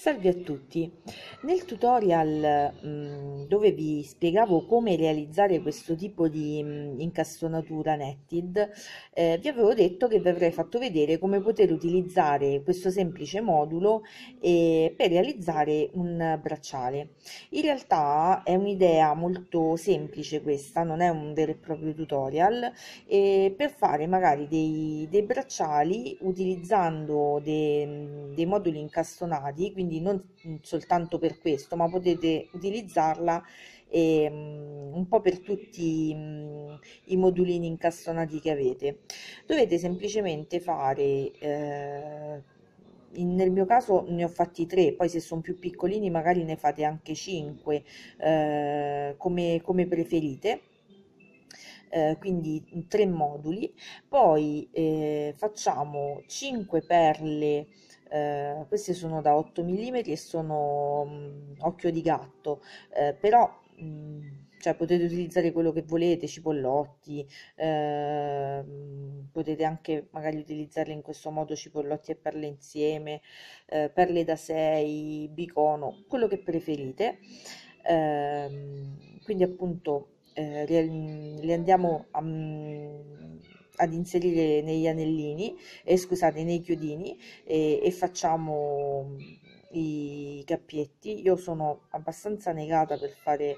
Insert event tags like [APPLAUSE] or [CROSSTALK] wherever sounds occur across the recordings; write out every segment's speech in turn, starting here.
Salve a tutti! Nel tutorial mh, mm, dove vi spiegavo come realizzare questo tipo di mh, mm, incastonatura netted eh, vi avevo detto che vi avrei fatto vedere come poter utilizzare questo semplice modulo eh, per realizzare un bracciale. In realtà è un'idea molto semplice questa, non è un vero e proprio tutorial, eh, per fare magari dei, dei bracciali utilizzando dei, dei moduli incastonati, quindi quindi non soltanto per questo, ma potete utilizzarla e, ehm, un po' per tutti i modulini incastonati che avete. Dovete semplicemente fare, eh, nel mio caso ne ho fatti tre, poi se sono più piccolini magari ne fate anche cinque, eh, come, come preferite. Eh, quindi tre moduli poi eh, facciamo 5 perle eh, queste sono da 8 mm e sono mh, mm, occhio di gatto, eh, però mh, mm, cioè, potete utilizzare quello che volete, cipollotti, eh, mm, potete anche magari utilizzarle in questo modo, cipollotti e perle insieme, eh, perle da 6, bicono, quello che preferite. Ehm, quindi appunto eh, le, le andiamo a ad inserire negli anellini, eh, scusate, nei chiodini eh, e facciamo mm, i cappietti. Io sono abbastanza negata per fare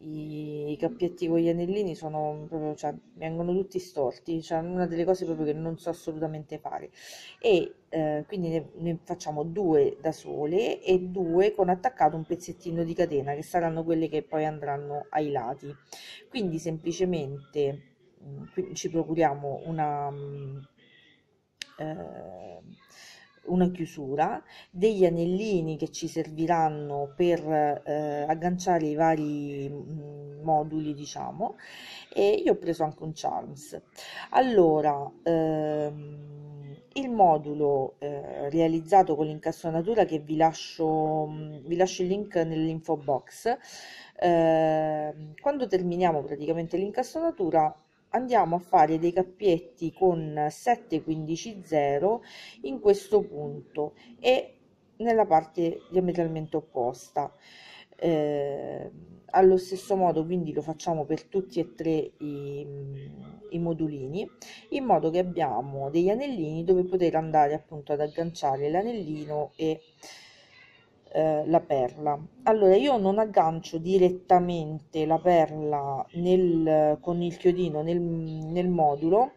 i cappietti con gli anellini sono proprio, cioè, vengono tutti storti, cioè una delle cose proprio che non so assolutamente fare. E eh, quindi ne, ne, facciamo due da sole e due con attaccato un pezzettino di catena che saranno quelle che poi andranno ai lati. Quindi semplicemente Mm, quindi ci procuriamo una, mm, eh, una chiusura, degli anellini che ci serviranno per eh, agganciare i vari mm, moduli, diciamo, e io ho preso anche un charms. Allora, ehm, il modulo eh, realizzato con l'incassonatura che vi lascio, vi lascio il link nell'info box, eh, quando terminiamo praticamente l'incassonatura andiamo a fare dei cappietti con 7 15 0 in questo punto e nella parte diametralmente opposta eh, allo stesso modo quindi lo facciamo per tutti e tre i, i, modulini in modo che abbiamo degli anellini dove poter andare appunto ad agganciare l'anellino e eh, la perla allora io non aggancio direttamente la perla nel, con il chiodino nel, nel modulo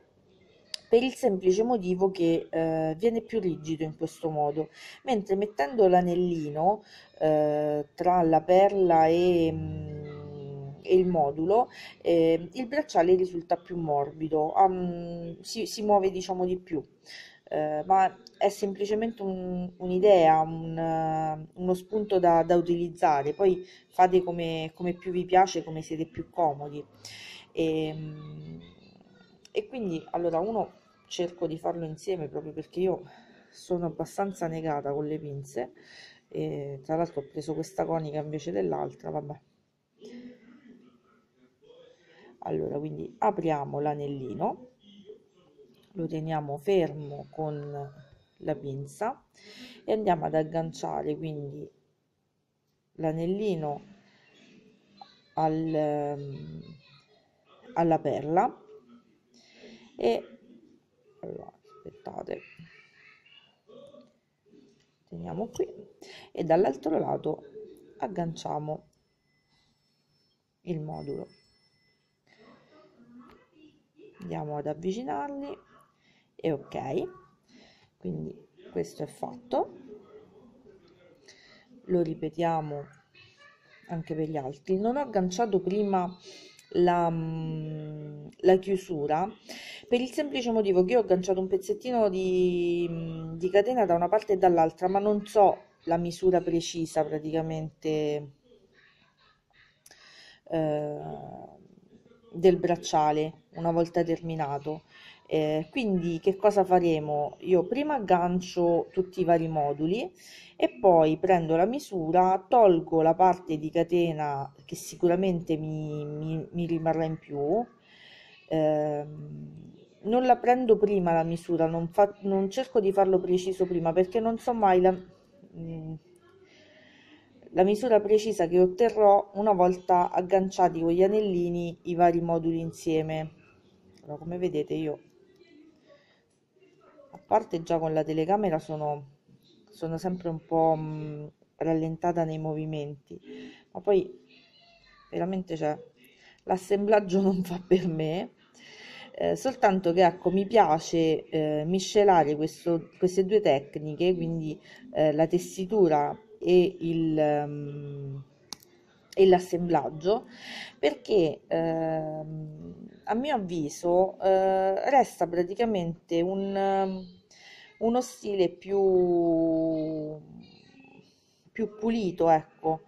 per il semplice motivo che eh, viene più rigido in questo modo, mentre mettendo l'anellino eh, tra la perla e, mh, mm, e il modulo, eh, il bracciale risulta più morbido, um, si, si, muove diciamo di più. Eh, ma è semplicemente un, un'idea, un, uno spunto da, da, utilizzare, poi fate come, come, più vi piace, come siete più comodi. E, ehm, e quindi allora uno cerco di farlo insieme proprio perché io sono abbastanza negata con le pinze e tra l'altro ho preso questa conica invece dell'altra vabbè allora quindi apriamo l'anellino lo teniamo fermo con la pinza e andiamo ad agganciare quindi l'anellino al, ehm, alla perla e allora, aspettate teniamo qui e dall'altro lato agganciamo il modulo andiamo ad avvicinarli e ok quindi questo è fatto lo ripetiamo anche per gli altri non ho agganciato prima la, mm, la, chiusura per il semplice motivo che ho agganciato un pezzettino di, mm, di catena da una parte e dall'altra ma non so la misura precisa praticamente eh, del bracciale una volta terminato eh, quindi che cosa faremo? Io prima aggancio tutti i vari moduli e poi prendo la misura, tolgo la parte di catena che sicuramente mi, mi, mi rimarrà in più, eh, non la prendo prima la misura, non, fa, non, cerco di farlo preciso prima perché non so mai la, mm, la misura precisa che otterrò una volta agganciati con gli anellini i vari moduli insieme. Allora, come vedete io parte già con la telecamera sono, sono sempre un po' mh, mm, rallentata nei movimenti, ma poi veramente cioè, l'assemblaggio non fa per me. Eh, soltanto che ecco, mi piace eh, miscelare questo, queste due tecniche, quindi eh, la tessitura e, il, um, e l'assemblaggio, perché ehm, a mio avviso eh, resta praticamente un uno stile più, più pulito, ecco,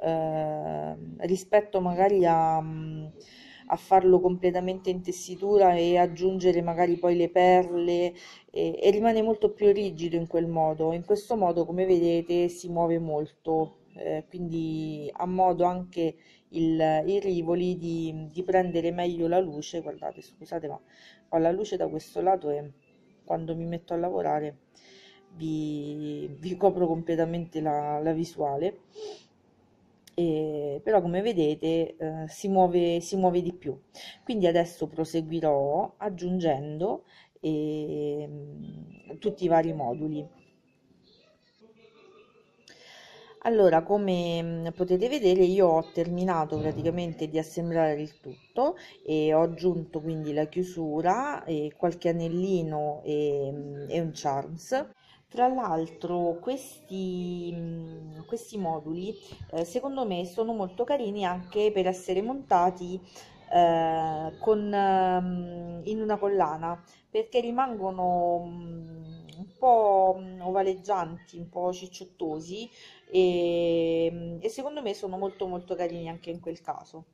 eh, rispetto magari a, a, farlo completamente in tessitura e aggiungere magari poi le perle e, e rimane molto più rigido in quel modo. In questo modo, come vedete, si muove molto. Eh, quindi ha modo anche il, i rivoli di, di prendere meglio la luce guardate scusate ma ho la luce da questo lato e quando mi metto a lavorare vi, vi copro completamente la, la visuale e, però come vedete eh, si, muove, si muove di più quindi adesso proseguirò aggiungendo eh, tutti i vari moduli allora, come mhmm, potete vedere, io ho terminato praticamente di assemblare il tutto e ho aggiunto quindi la chiusura, qualche anellino e, mhmm, e un charms. Tra l'altro questi, mhmm, questi, moduli eh, secondo me sono molto carini anche per essere montati eh, con, in una collana perché rimangono po' ovaleggianti, un po' cicciottosi e, ehm, e secondo me sono molto molto carini anche in quel caso.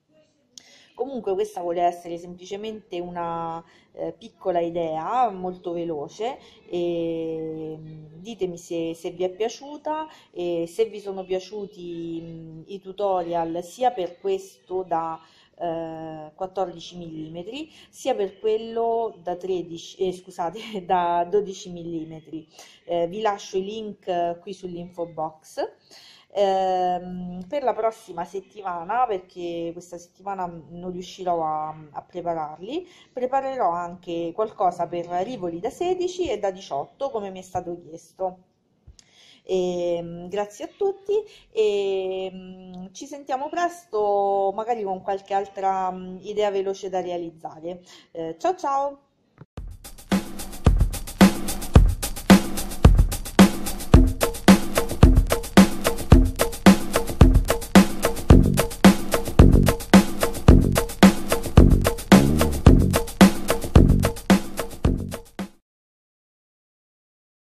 Comunque questa vuole essere semplicemente una eh, piccola idea molto veloce. E ehm, ditemi se, se vi è piaciuta e se vi sono piaciuti mh, i tutorial sia per questo da eh, 14 mm, sia per quello da, 13, eh, scusate, [LAUGHS] da 12 mm. Eh, vi lascio i link eh, qui sull'info box. Ehm, per la prossima settimana, perché questa settimana non riuscirò a, a prepararli, preparerò anche qualcosa per rivoli da 16 e da 18 come mi è stato chiesto. E, ehm, grazie a tutti e ehm, ci sentiamo presto magari con qualche altra mm, idea veloce da realizzare. Eh, ciao ciao!